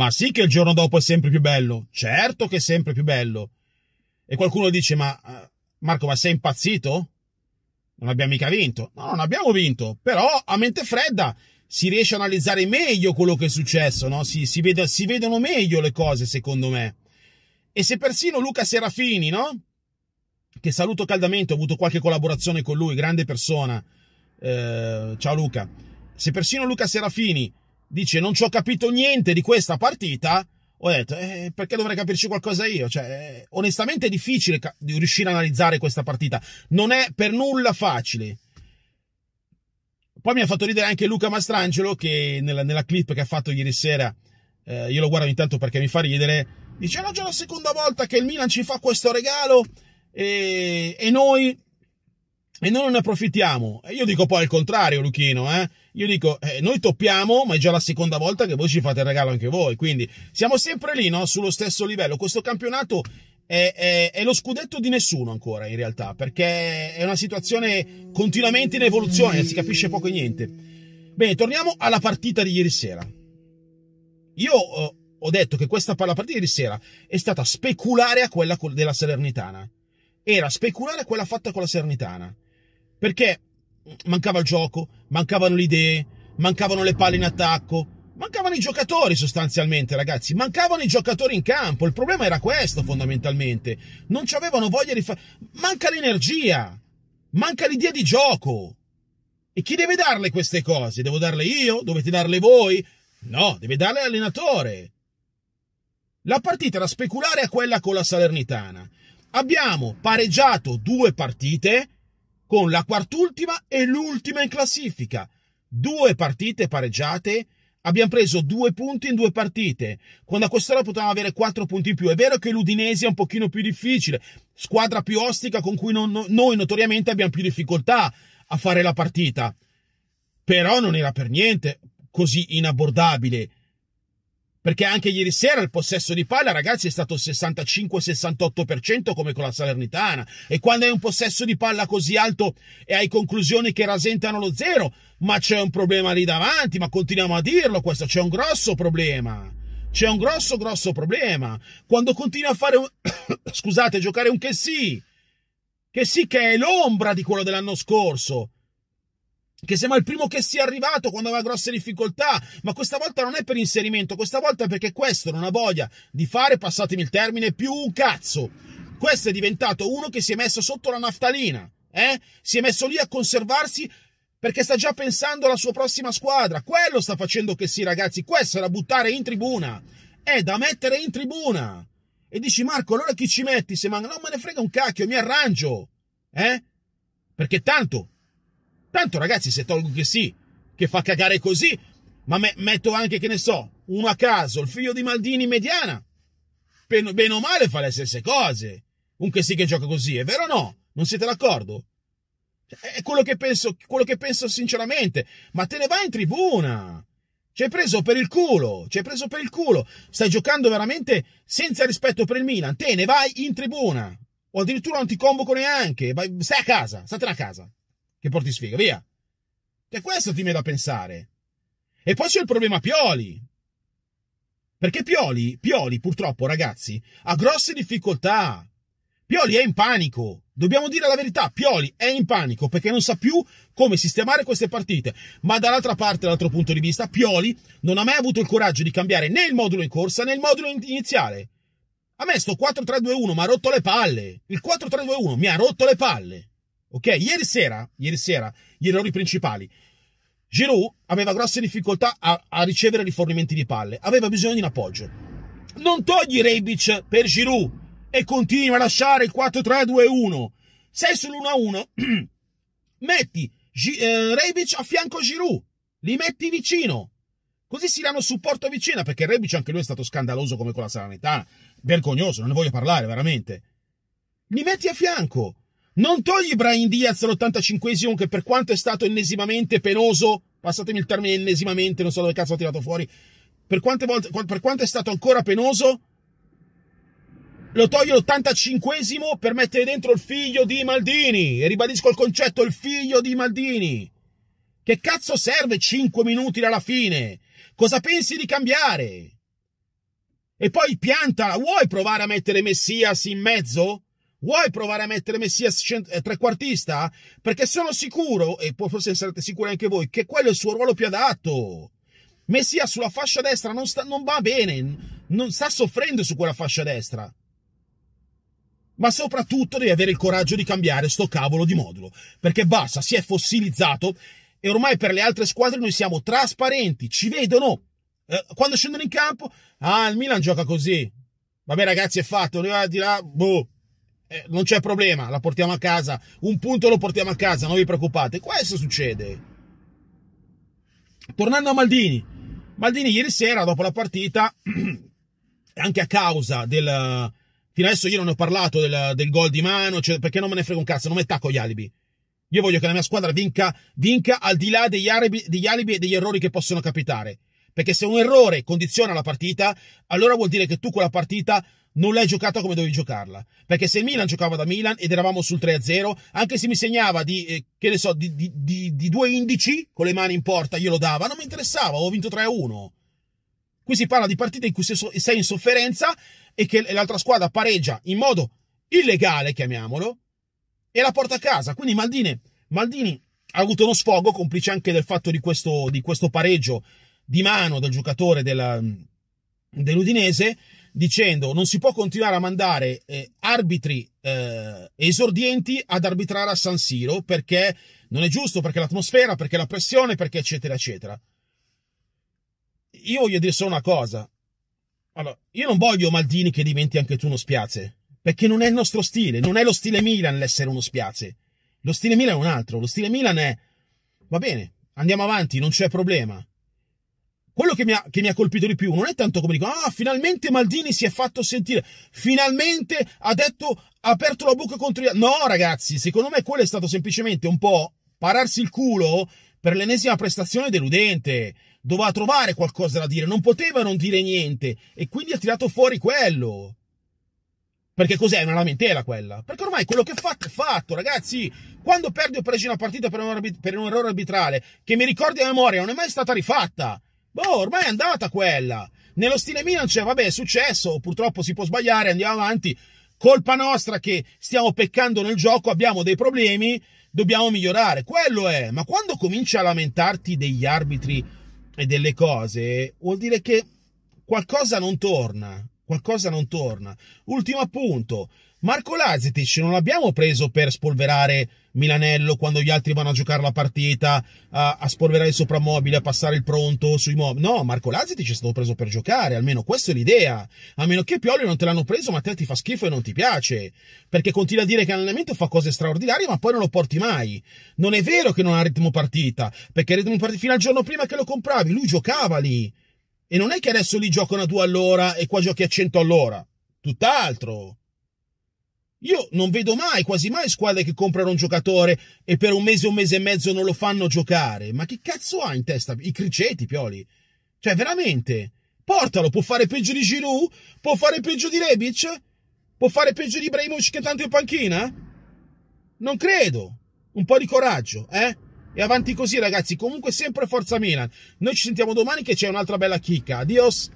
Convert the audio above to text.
Ma sì che il giorno dopo è sempre più bello, certo che è sempre più bello. E qualcuno dice, ma eh, Marco, ma sei impazzito? Non abbiamo mica vinto. No, non abbiamo vinto, però a mente fredda si riesce a analizzare meglio quello che è successo, no? si, si, vede, si vedono meglio le cose, secondo me. E se persino Luca Serafini, no? Che saluto caldamente, ho avuto qualche collaborazione con lui, grande persona. Eh, ciao Luca. Se persino Luca Serafini dice non ci ho capito niente di questa partita, ho detto eh, perché dovrei capirci qualcosa io? Cioè, eh, onestamente è difficile di riuscire a analizzare questa partita, non è per nulla facile. Poi mi ha fatto ridere anche Luca Mastrangelo che nella, nella clip che ha fatto ieri sera, eh, io lo guardo intanto perché mi fa ridere, dice no, già la seconda volta che il Milan ci fa questo regalo e, e noi e noi non ne approfittiamo. E io dico poi il contrario, Luchino, eh? Io dico, eh, noi toppiamo, ma è già la seconda volta che voi ci fate il regalo anche voi. Quindi siamo sempre lì, no? Sullo stesso livello. Questo campionato è, è, è, lo scudetto di nessuno ancora, in realtà, perché è una situazione continuamente in evoluzione, si capisce poco e niente. Bene, torniamo alla partita di ieri sera. Io eh, ho detto che questa partita di ieri sera è stata speculare a quella della Salernitana. Era speculare a quella fatta con la Salernitana perché mancava il gioco, mancavano le idee, mancavano le palle in attacco, mancavano i giocatori sostanzialmente, ragazzi, mancavano i giocatori in campo. Il problema era questo fondamentalmente. Non ci avevano voglia di fare. Manca l'energia, manca l'idea di gioco. E chi deve darle queste cose? Devo darle io? Dovete darle voi? No, deve darle l'allenatore. La partita da speculare è quella con la Salernitana. Abbiamo pareggiato due partite con la quart'ultima e l'ultima in classifica. Due partite pareggiate, abbiamo preso due punti in due partite, quando a quest'ora potevamo avere quattro punti in più. È vero che l'Udinese è un pochino più difficile, squadra più ostica con cui non, noi notoriamente abbiamo più difficoltà a fare la partita, però non era per niente così inabordabile perché anche ieri sera il possesso di palla, ragazzi, è stato 65-68% come con la Salernitana. E quando hai un possesso di palla così alto e hai conclusioni che rasentano lo zero, ma c'è un problema lì davanti, ma continuiamo a dirlo questo, c'è un grosso problema. C'è un grosso, grosso problema. Quando continui a fare un... scusate, giocare un che sì, che sì che è l'ombra di quello dell'anno scorso, che sembra il primo che sia arrivato quando aveva grosse difficoltà, ma questa volta non è per inserimento, questa volta è perché questo non ha voglia di fare, passatemi il termine, più un cazzo. Questo è diventato uno che si è messo sotto la naftalina, eh? Si è messo lì a conservarsi perché sta già pensando alla sua prossima squadra. Quello sta facendo che sì, ragazzi, questo è da buttare in tribuna. È da mettere in tribuna. E dici Marco, allora chi ci metti? Se manca, non me ne frega un cacchio, mi arrangio. Eh? Perché tanto Tanto ragazzi, se tolgo che sì, che fa cagare così, ma me metto anche, che ne so, uno a caso, il figlio di Maldini mediana, bene, o male fa le stesse cose. Un che sì che gioca così, è vero o no? Non siete d'accordo? Cioè, è quello che penso, quello che penso sinceramente. Ma te ne vai in tribuna! Ci hai preso per il culo, ci hai preso per il culo. Stai giocando veramente senza rispetto per il Milan. Te ne vai in tribuna. O addirittura non ti convoco neanche. Vai, stai a casa, statene a casa che porti sfiga, via. E questo ti viene a pensare. E poi c'è il problema Pioli. Perché Pioli, Pioli purtroppo ragazzi, ha grosse difficoltà. Pioli è in panico. Dobbiamo dire la verità, Pioli è in panico perché non sa più come sistemare queste partite. Ma dall'altra parte, dall'altro punto di vista, Pioli non ha mai avuto il coraggio di cambiare né il modulo in corsa né il modulo iniziale. Ha messo 4-3-2-1 mi ha rotto le palle. Il 4-3-2-1 mi ha rotto le palle. Ok, ieri sera, ieri sera, gli errori principali. Giroud aveva grosse difficoltà a, a ricevere rifornimenti di palle, aveva bisogno di un appoggio. Non togli Rebic per Giroud e continua a lasciare il 4-3-2-1. Sei sull'1-1, metti G- eh, Rebic a fianco a Giroud, li metti vicino. Così si danno supporto vicino, perché Rebic anche lui è stato scandaloso come con la Salernitana. Vergognoso, non ne voglio parlare, veramente. Li metti a fianco non togli Brian Diaz all'85esimo che per quanto è stato ennesimamente penoso, passatemi il termine ennesimamente, non so dove cazzo ho tirato fuori, per, quante volte, per quanto è stato ancora penoso, lo togli all'85esimo per mettere dentro il figlio di Maldini. E ribadisco il concetto, il figlio di Maldini. Che cazzo serve 5 minuti dalla fine? Cosa pensi di cambiare? E poi pianta, vuoi provare a mettere Messias in mezzo? Vuoi provare a mettere Messias eh, trequartista? Perché sono sicuro, e forse sarete sicuri anche voi, che quello è il suo ruolo più adatto. Messias sulla fascia destra non, sta, non va bene, non sta soffrendo su quella fascia destra. Ma soprattutto devi avere il coraggio di cambiare sto cavolo di modulo. Perché basta, si è fossilizzato e ormai per le altre squadre noi siamo trasparenti, ci vedono. Eh, quando scendono in campo, ah, il Milan gioca così. Vabbè ragazzi, è fatto, di là, boh. Eh, non c'è problema, la portiamo a casa, un punto lo portiamo a casa, non vi preoccupate. Questo succede. Tornando a Maldini, Maldini ieri sera dopo la partita, anche a causa del... Fino adesso io non ho parlato del, del gol di mano, cioè, perché non me ne frega un cazzo, non mi attacco gli alibi. Io voglio che la mia squadra vinca, vinca al di là degli alibi, degli alibi e degli errori che possono capitare. Perché se un errore condiziona la partita, allora vuol dire che tu quella partita non l'hai giocata come dovevi giocarla. Perché se Milan giocava da Milan ed eravamo sul 3-0, anche se mi segnava di, eh, che ne so, di, di, di, di due indici con le mani in porta, glielo dava, non mi interessava, ho vinto 3-1. Qui si parla di partite in cui sei in sofferenza e che l'altra squadra pareggia in modo illegale, chiamiamolo, e la porta a casa. Quindi Maldini, Maldini ha avuto uno sfogo, complice anche del fatto di questo, di questo pareggio di mano del giocatore della, dell'Udinese dicendo non si può continuare a mandare eh, arbitri eh, esordienti ad arbitrare a San Siro perché non è giusto, perché l'atmosfera, perché la pressione, perché eccetera eccetera. Io voglio dire solo una cosa. Allora, io non voglio Maldini che diventi anche tu uno spiazze, perché non è il nostro stile, non è lo stile Milan l'essere uno spiazze. Lo stile Milan è un altro, lo stile Milan è va bene, andiamo avanti, non c'è problema quello che mi, ha, che mi, ha, colpito di più non è tanto come dico, ah, finalmente Maldini si è fatto sentire, finalmente ha detto, ha aperto la bocca contro gli altri. No, ragazzi, secondo me quello è stato semplicemente un po' pararsi il culo per l'ennesima prestazione deludente. Doveva trovare qualcosa da dire, non poteva non dire niente, e quindi ha tirato fuori quello. Perché cos'è? Una lamentela quella. Perché ormai quello che è fatto è fatto, ragazzi. Quando perdi o pregi una partita per un, per un errore arbitrale, che mi ricordi a memoria, non è mai stata rifatta. Boh, ormai è andata quella. Nello stile Milan c'è, vabbè, è successo, purtroppo si può sbagliare, andiamo avanti. Colpa nostra che stiamo peccando nel gioco, abbiamo dei problemi, dobbiamo migliorare. Quello è. Ma quando cominci a lamentarti degli arbitri e delle cose, vuol dire che qualcosa non torna. Qualcosa non torna. Ultimo appunto. Marco Lazetic non l'abbiamo preso per spolverare Milanello quando gli altri vanno a giocare la partita, a, a spolverare il soprammobile, a passare il pronto sui mobili. No, Marco Lazetic è stato preso per giocare, almeno questa è l'idea. A meno che Pioli non te l'hanno preso, ma a te ti fa schifo e non ti piace. Perché continui a dire che allenamento fa cose straordinarie, ma poi non lo porti mai. Non è vero che non ha ritmo partita, perché ritmo partita fino al giorno prima che lo compravi, lui giocava lì. E non è che adesso lì giocano a due all'ora e qua giochi a cento all'ora. Tutt'altro. Io non vedo mai, quasi mai, squadre che comprano un giocatore e per un mese, un mese e mezzo non lo fanno giocare. Ma che cazzo ha in testa? I criceti, Pioli. Cioè, veramente. Portalo, può fare peggio di Giroud? Può fare peggio di Rebic? Può fare peggio di Ibrahimovic che tanto in panchina? Non credo. Un po' di coraggio, eh? E avanti così, ragazzi. Comunque sempre Forza Milan. Noi ci sentiamo domani che c'è un'altra bella chicca. Adios!